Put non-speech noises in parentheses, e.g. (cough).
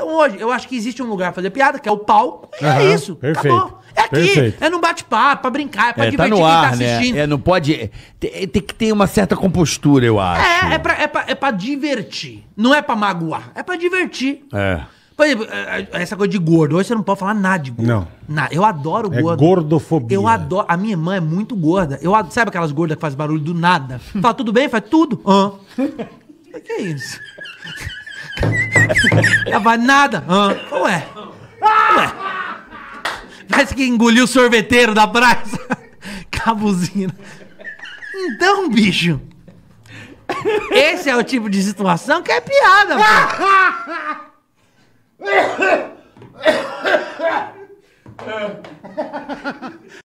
Então hoje, eu acho que existe um lugar pra fazer piada, que é o palco, e é isso. perfeito, Acabou. É aqui, perfeito. é no bate-papo, pra brincar, é pra É, tá no ar, quem tá né? assistindo. É, não pode. Tem, tem que ter uma certa compostura, eu acho. É, é pra, é, pra, é pra divertir. Não é pra magoar. É pra divertir. É. Por exemplo, é, é, essa coisa de gordo. Hoje você não pode falar nada de gordo. Não. Na- eu adoro É gordofobia. Eu adoro. A minha irmã é muito gorda. Eu adoro, sabe aquelas gordas que fazem barulho do nada? (laughs) Fala, tudo bem? Faz tudo. Hã? (laughs) O que é isso? (laughs) Tava vai nada. hã ué. Ué. Parece que engoliu o sorveteiro da praça. (laughs) Cabuzina. Então, bicho. Esse é o tipo de situação que é piada, pô. (laughs)